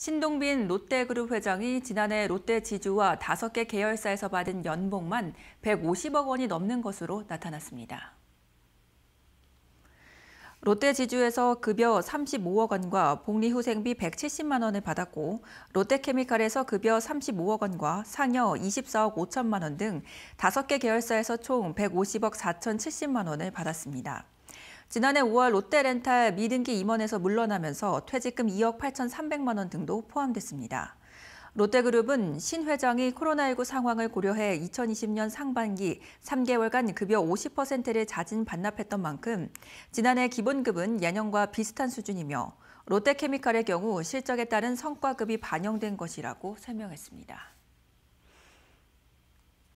신동빈 롯데그룹 회장이 지난해 롯데 지주와 5개 계열사에서 받은 연봉만 150억 원이 넘는 것으로 나타났습니다. 롯데지주에서 급여 35억 원과 복리후생비 170만 원을 받았고 롯데케미칼에서 급여 35억 원과 상여 24억 5천만 원 등 5개 계열사에서 총 150억 4,070만 원을 받았습니다. 지난해 5월 롯데렌탈 미등기 임원에서 물러나면서 퇴직금 2억 8,300만 원 등도 포함됐습니다. 롯데그룹은 신 회장이 코로나19 상황을 고려해 2020년 상반기 3개월간 급여 50%를 자진 반납했던 만큼 지난해 기본급은 예년과 비슷한 수준이며 롯데케미칼의 경우 실적에 따른 성과급이 반영된 것이라고 설명했습니다.